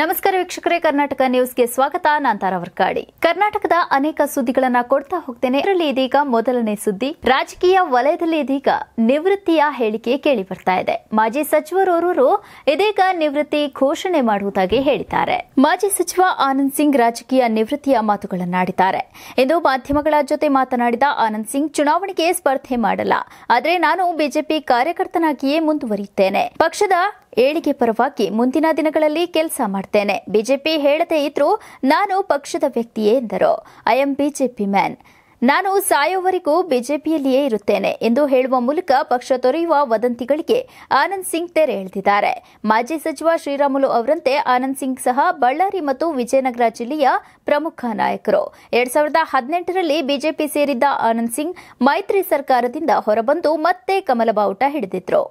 ನಮಸ್ಕಾರ ವೀಕ್ಷಕರೇ ಕರ್ನಾಟಕ ನ್ಯೂಸ್ಗೆ ಸ್ವಾಗತ ನಾನ್ ವರ್ಕಾಡಿ ಕರ್ನಾಟಕದ ಅನೇಕ ಸುದ್ದಿಗಳನ್ನ ಕೊಡ್ತಾ ಹೋಗ್ತೇನೆ ಇದರಲ್ಲಿ ಇದೀಗ ಮೊದಲನೇ ಸುದ್ದಿ ರಾಜಕೀಯ ವಲಯದಲ್ಲಿ ಇದೀಗ ನಿವೃತ್ತಿಯ ಹೇಳಿಕೆ ಕೇಳಿ ಬರ್ತಾ ಇದೆ ಮಾಜಿ ಸಚಿವರೋರ್ವರು ಇದೀಗ ನಿವೃತ್ತಿ ಘೋಷಣೆ ಮಾಡುವುದಾಗಿ ಹೇಳಿದ್ದಾರೆ ಮಾಜಿ ಸಚಿವ ಆನಂದ್ ಸಿಂಗ್ ರಾಜಕೀಯ ನಿವೃತ್ತಿಯ ಮಾತುಗಳನ್ನಾಡಿದ್ದಾರೆ ಎಂದು ಮಾಧ್ಯಮಗಳ ಜೊತೆ ಮಾತನಾಡಿದ ಆನಂದ್ ಸಿಂಗ್ ಚುನಾವಣೆಗೆ ಸ್ಪರ್ಧೆ ಮಾಡಲ್ಲ ಆದರೆ ನಾನು ಬಿಜೆಪಿ ಕಾರ್ಯಕರ್ತನಾಗಿಯೇ ಮುಂದುವರಿಯುತ್ತೇನೆ ಪಕ್ಷದ ಏಳಿಗೆ ಪರವಾಗಿ ಮುಂದಿನ ದಿನಗಳಲ್ಲಿ ಕೆಲಸ ಮಾಡ್ತೇನೆ ಬಿಜೆಪಿ ಹೇಳದೇ ಇದ್ರೂ ನಾನು ಪಕ್ಷದ ವ್ಯಕ್ತಿಯೇ ಎಂದರು ಐ ಎಂ ಬಿಜೆಪಿ ಮ್ಯಾನ್ ನಾನು ಸಾಯೋವರೆಗೂ ಬಿಜೆಪಿಯಲ್ಲಿಯೇ ಇರುತ್ತೇನೆ ಎಂದು ಹೇಳುವ ಮೂಲಕ ಪಕ್ಷ ತೊರೆಯುವ ವದಂತಿಗಳಿಗೆ ಆನಂದ್ ಸಿಂಗ್ ತೆರೆ ಎಳೆದಿದ್ದಾರೆ ಮಾಜಿ ಸಚಿವ ಶ್ರೀರಾಮುಲು ಅವರಂತೆ ಆನಂದ್ ಸಿಂಗ್ ಸಹ ಬಳ್ಳಾರಿ ಮತ್ತು ವಿಜಯನಗರ ಜಿಲ್ಲೆಯ ಪ್ರಮುಖ ನಾಯಕರು ಎರಡ್ ಸಾವಿರದ ಹದಿನೆಂಟರಲ್ಲಿ ಬಿಜೆಪಿ ಸೇರಿದ್ದ ಆನಂದ್ ಸಿಂಗ್ ಮೈತ್ರಿ ಸರ್ಕಾರದಿಂದ ಹೊರಬಂದು ಮತ್ತೆ ಕಮಲ ಬಾವುಟ ಹಿಡಿದಿದ್ರು